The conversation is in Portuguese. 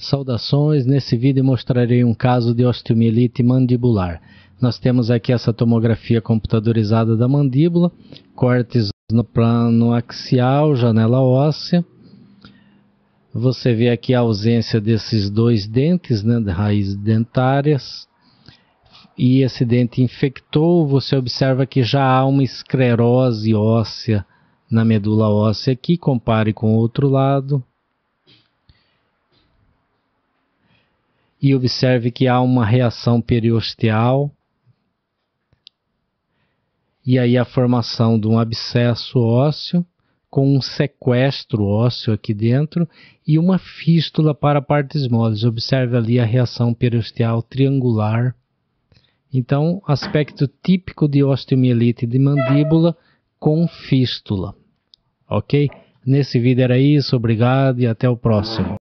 Saudações, nesse vídeo mostrarei um caso de osteomielite mandibular. Nós temos aqui essa tomografia computadorizada da mandíbula, cortes no plano axial, janela óssea. Você vê aqui a ausência desses dois dentes, né, de raízes dentárias. E esse dente infectou, você observa que já há uma esclerose óssea na medula óssea aqui, compare com o outro lado. e observe que há uma reação periosteal e aí a formação de um abscesso ósseo com um sequestro ósseo aqui dentro e uma fístula para partes moles. Observe ali a reação periosteal triangular. Então, aspecto típico de osteomielite de mandíbula com fístula. Ok? Nesse vídeo era isso, obrigado e até o próximo.